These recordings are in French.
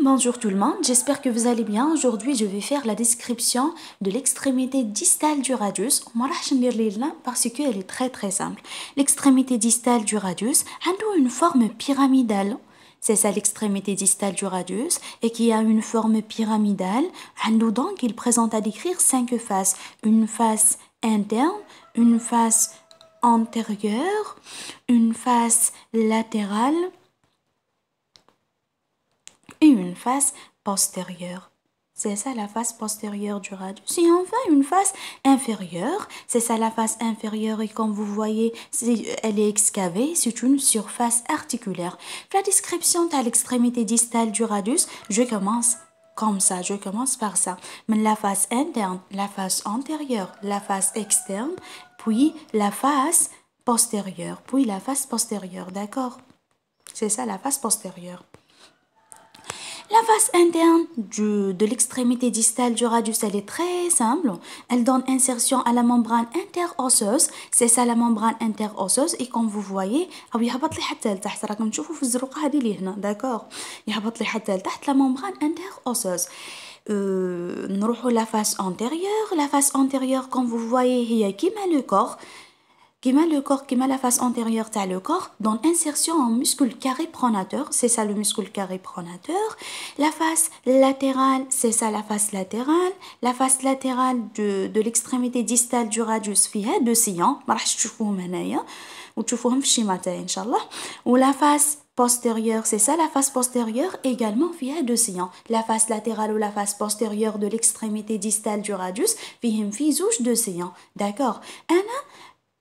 bonjour tout le monde, j'espère que vous allez bien. Aujourd'hui, je vais faire la description de l'extrémité distale du radius. Parce qu'elle est très très simple. L'extrémité distale du radius a une forme pyramidale. C'est ça l'extrémité distale du radius et qui a une forme pyramidale. Donc, il présente à décrire cinq faces. Une face interne, une face antérieure, une face latérale, une face postérieure. C'est ça la face postérieure du radius. Si enfin, une face inférieure, c'est ça la face inférieure et comme vous voyez, euh, elle est excavée, c'est une surface articulaire. La description à l'extrémité distale du radius, je commence comme ça, je commence par ça. Mais la face interne, la face antérieure, la face externe, puis la face postérieure, puis la face postérieure, d'accord C'est ça la face postérieure. La face interne de l'extrémité distale du radius, elle est très simple. Elle donne insertion à la membrane interosseuse. C'est ça la membrane interosseuse. Et comme vous voyez, y d'accord la membrane interosseuse. Euh, la face antérieure. La face antérieure, comme vous voyez, il y a le corps. Kima le corps, Kima la face antérieure, t'as le corps, dans insertion en muscle carré pronateur, c'est ça le muscle carré pronateur. La face latérale, c'est ça la face latérale. La face latérale de, de l'extrémité distale du radius fiha, de sillon, bah, hein. ou tu fous Ou la face postérieure, c'est ça la face postérieure également via deux sillons. La face latérale ou la face postérieure de l'extrémité distale du radius, fihim fi de deux d'accord D'accord.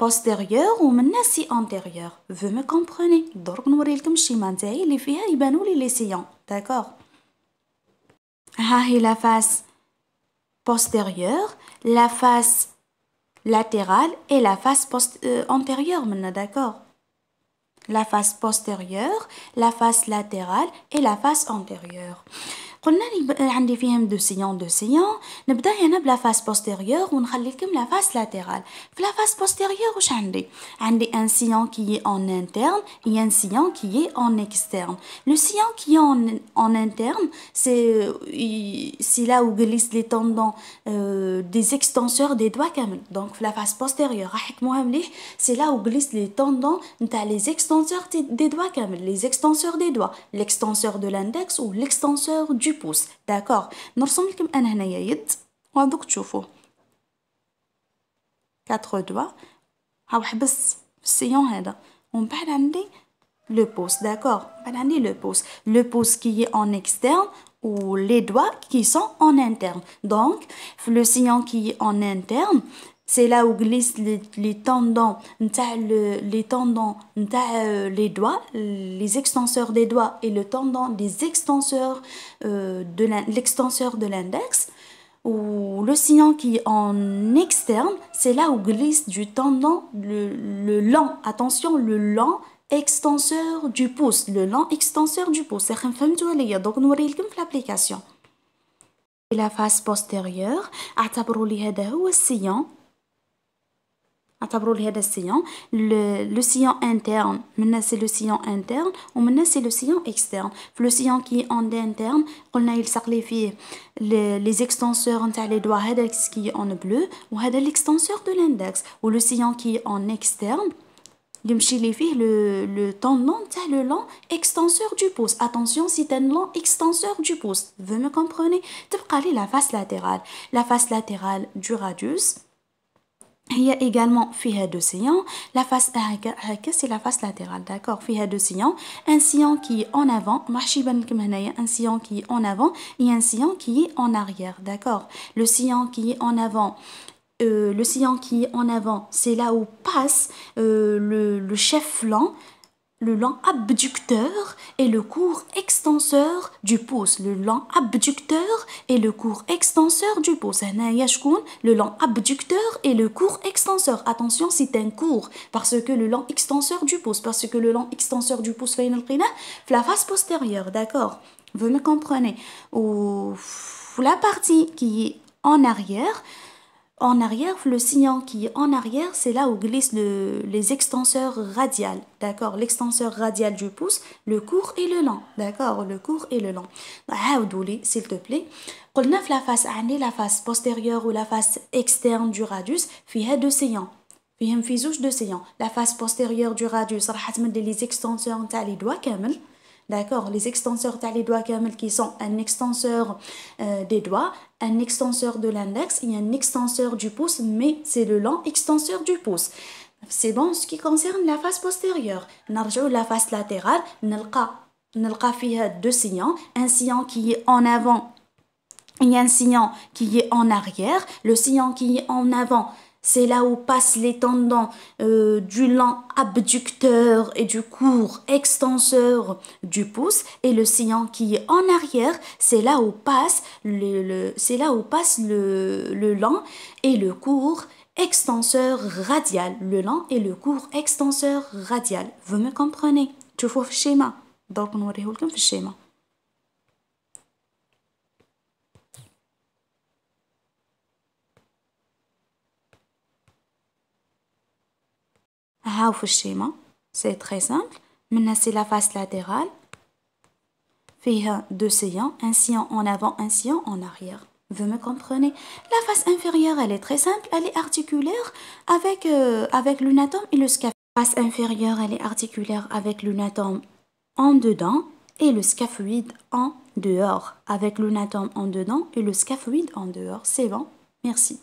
ou ou si antérieure, vous me comprenez Donc نوريلكم il نتاعي اللي فيها يبانوا la face postérieure la face latérale et la face euh, antérieure maintenant d'accord la face postérieure la face latérale et la face antérieure on a de sillon de sillon, on commence par la face postérieure, on va vous la face latérale. la face postérieure, on a un sillon qui est en interne et un sillon qui est en externe. Le sillon qui est en interne, euh, c'est là où glissent les tendons euh, des extenseurs des doigts, donc la face postérieure. c'est là où glissent les tendons des extenseurs des doigts, les extenseurs des doigts, l'extenseur de l'index ou l'extenseur du بوس داكوغ نرسم لكم انا هنايا يد وهذوك تشوفوه كاتخ دوا هاو حبس في السيون هذا ومن بعد عندي لو بوس داكوغ من بعد عندي لو بوس لو بوس كي اون اكسترن ou les doigts qui sont en interne. Donc, le sillon qui est en interne, c'est là où glissent les, tendons, les tendons, euh, les doigts, les extenseurs des doigts et le tendon des extenseurs euh, de l'extenseur de l'index. Ou le sillon qui est en externe, c'est là où glisse du tendon le, lent, Attention, le lent extenseur du pouce, le lent extenseur du pouce. C'est donc nous l'application. Et la face postérieure, à le sillon le sillon interne, c'est le sillon interne, ou c'est le sillon externe. Le sillon qui est en interne, on a les extenseurs, on les doigts qui en bleu, ou l'extenseur de l'index. Ou le sillon qui est en externe, il mâché, le tendon, le long extenseur du pouce. Attention, c'est un long extenseur du pouce. Vous me comprenez Vous la face latérale, la face latérale du radius. Il y a également deux sillons. La face c'est la face latérale, d'accord a de sillon. Un sillon qui est en avant, un sillon qui est en avant et un sillon qui est en arrière, d'accord Le sillon qui est en avant, euh, le sillon qui en avant, c'est là où passe euh, le, le chef flanc, le long abducteur et le court extenseur du pouce le long abducteur et le court extenseur du pouce hein, hein, le long abducteur et le court extenseur attention c'est un court parce que le long extenseur du pouce parce que le long extenseur du pouce fait la face postérieure d'accord vous me comprenez ou la partie qui est en arrière en arrière, le signant qui est en arrière, c'est là où glissent les extenseurs radiales, d'accord L'extenseur radial du pouce, le court et le long, d'accord Le court et le long. Bah, s'il te plaît. قلنا la face année la face postérieure ou la face externe du radius a deux sillons Il y a deux la face postérieure du radius راح تمد les extenseurs تاع les doigts D'accord Les extenseurs as les doigts qui sont un extenseur euh, des doigts, un extenseur de l'index et un extenseur du pouce, mais c'est le long extenseur du pouce. C'est bon ce qui concerne la face postérieure. la face latérale, nalqa, trouve fiha deux sillons, un sillon qui est en avant il y a un sillon qui est en arrière, le sillon qui est en avant, c'est là où passe les tendons euh, du lent abducteur et du court extenseur du pouce et le sillon qui est en arrière, c'est là où passe le, là où passe le, lent et le court extenseur radial, le lent et le court extenseur radial. Vous me comprenez Tu vois le schéma. Donc on va le schéma. C'est très simple. سي تري la face latérale. لا فاس لاتيرال فيها un un en avant, اون افون ان en Vous me comprenez La face inférieure, elle est très simple, elle est articulaire avec, euh, l'unatome et le scaphoïde. La face inférieure, elle est articulaire avec l'unatome en dedans et le scaphoïde en dehors. Avec l'unatome en dedans et le scaphoïde en dehors. C'est bon Merci.